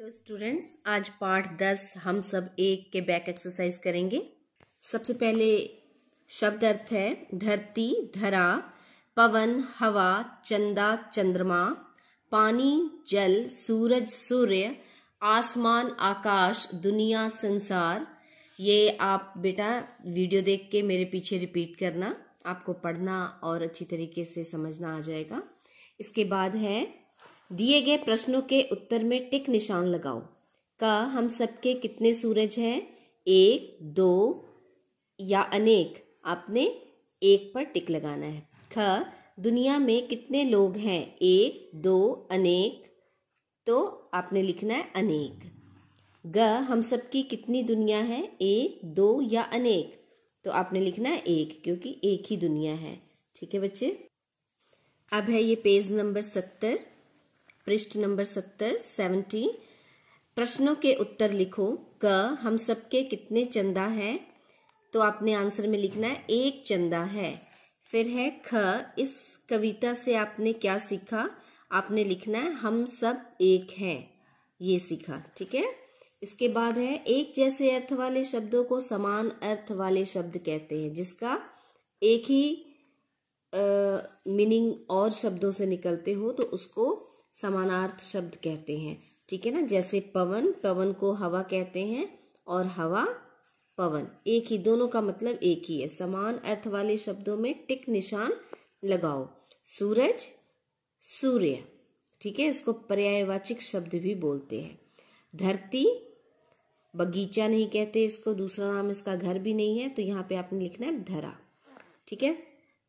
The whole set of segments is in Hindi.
हेलो स्टूडेंट्स आज पार्ट दस हम सब एक के बैक एक्सरसाइज करेंगे सबसे पहले शब्द अर्थ है धरती धरा पवन हवा चंदा चंद्रमा पानी जल सूरज सूर्य आसमान आकाश दुनिया संसार ये आप बेटा वीडियो देख के मेरे पीछे रिपीट करना आपको पढ़ना और अच्छी तरीके से समझना आ जाएगा इसके बाद है दिए गए प्रश्नों के उत्तर में टिक निशान लगाओ का हम सबके कितने सूरज हैं एक दो या अनेक आपने एक पर टिक लगाना है ख दुनिया में कितने लोग हैं एक दो अनेक तो आपने लिखना है अनेक ग हम सबकी कितनी दुनिया है एक दो या अनेक तो आपने लिखना है एक क्योंकि एक ही दुनिया है ठीक है बच्चे अब है ये पेज नंबर सत्तर पृष्ठ नंबर सत्तर सेवेंटी प्रश्नों के उत्तर लिखो क हम सबके कितने चंदा है तो आपने आंसर में लिखना है एक चंदा है फिर है ख इस कविता से आपने क्या सीखा आपने लिखना है हम सब एक हैं ये सीखा ठीक है इसके बाद है एक जैसे अर्थ वाले शब्दों को समान अर्थ वाले शब्द कहते हैं जिसका एक ही मीनिंग और शब्दों से निकलते हो तो उसको समानार्थ शब्द कहते हैं ठीक है ना जैसे पवन पवन को हवा कहते हैं और हवा पवन एक ही दोनों का मतलब एक ही है समान अर्थ वाले शब्दों में टिक निशान लगाओ सूरज सूर्य ठीक है इसको पर्यायवाचिक शब्द भी बोलते हैं धरती बगीचा नहीं कहते इसको दूसरा नाम इसका घर भी नहीं है तो यहाँ पे आपने लिखना है धरा ठीक है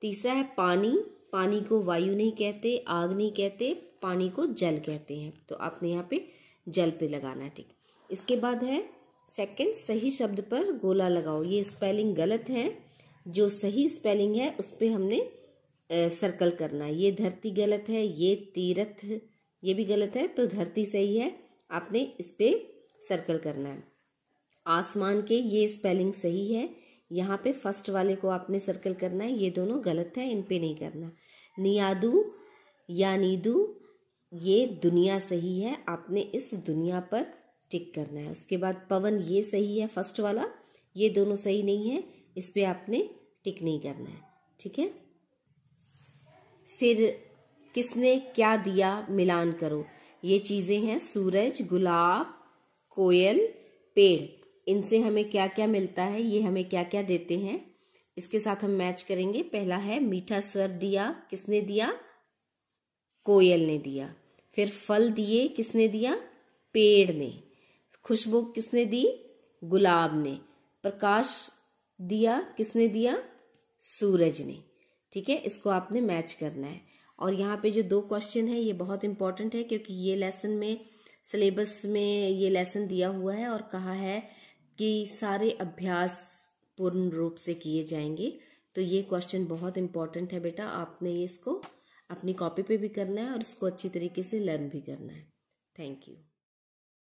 तीसरा है पानी पानी को वायु नहीं कहते आग नहीं कहते पानी को जल कहते हैं तो आपने यहाँ पे जल पे लगाना है ठीक इसके बाद है सेकंड सही शब्द पर गोला लगाओ ये स्पेलिंग गलत है जो सही स्पेलिंग है उस पर हमने ए, सर्कल करना है ये धरती गलत है ये तीरथ ये भी गलत है तो धरती सही है आपने इस पर सर्कल करना है आसमान के ये स्पेलिंग सही है यहाँ पे फर्स्ट वाले को आपने सर्कल करना है ये दोनों गलत है इन पे नहीं करना नियादू या नीदू ये दुनिया सही है आपने इस दुनिया पर टिक करना है उसके बाद पवन ये सही है फर्स्ट वाला ये दोनों सही नहीं है इस पे आपने टिक नहीं करना है ठीक है फिर किसने क्या दिया मिलान करो ये चीज़ें हैं सूरज गुलाब कोयल पेड़ इनसे हमें क्या क्या मिलता है ये हमें क्या क्या देते हैं इसके साथ हम मैच करेंगे पहला है मीठा स्वर दिया किसने दिया कोयल ने दिया फिर फल दिए किसने दिया पेड़ ने खुशबू किसने दी गुलाब ने प्रकाश दिया किसने दिया सूरज ने ठीक है इसको आपने मैच करना है और यहाँ पे जो दो क्वेश्चन है ये बहुत इंपॉर्टेंट है क्योंकि ये लेसन में सिलेबस में ये लेसन दिया हुआ है और कहा है कि सारे अभ्यास पूर्ण रूप से किए जाएंगे तो ये क्वेश्चन बहुत इंपॉर्टेंट है बेटा आपने इसको अपनी कॉपी पे भी करना है और इसको अच्छी तरीके से लर्न भी करना है थैंक यू